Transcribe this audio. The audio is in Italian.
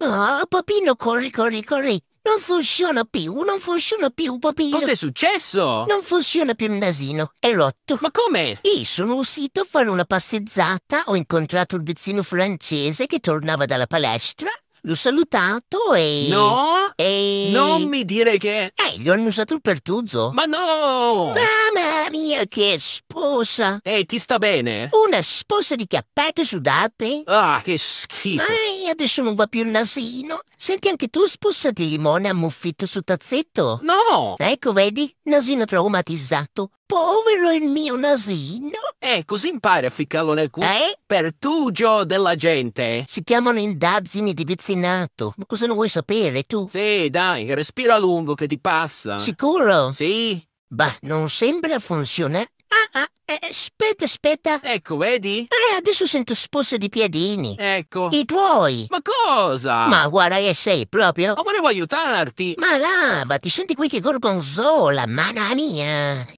Ah, oh, Papino, corri, corri, corri. Non funziona più, non funziona più, Papino. Cos'è successo? Non funziona più il nasino, è rotto. Ma come? Io sono uscito a fare una passeggiata, ho incontrato il vicino francese che tornava dalla palestra L'ho salutato e... No! E... Non mi dire che... Eh, gli hanno usato il pertuzzo. Ma no! Beh, mia che sposa! Ehi, hey, ti sta bene? Una sposa di cappate sudate? Ah, che schifo! Ai, adesso non va più il nasino. Senti anche tu sposa di limone ammuffito su tazzetto? No! Ecco, vedi? Nasino traumatizzato. Povero il mio nasino! Eh, così impari a ficcarlo nel culo. Eh? Pertugio della gente! Si chiamano indazzini di pizzinato. Ma cosa ne vuoi sapere, tu? Sì, dai, respira a lungo che ti passa. Sicuro? Sì. Beh, non sembra funzionare. Ah, ah, eh, aspetta, aspetta. Ecco, vedi? Eh, adesso sento sposse di piedini. Ecco. I tuoi. Ma cosa? Ma guarda che sei proprio. Ma volevo aiutarti. Ma là, ma ti senti qui che gorgonzola, manna mia.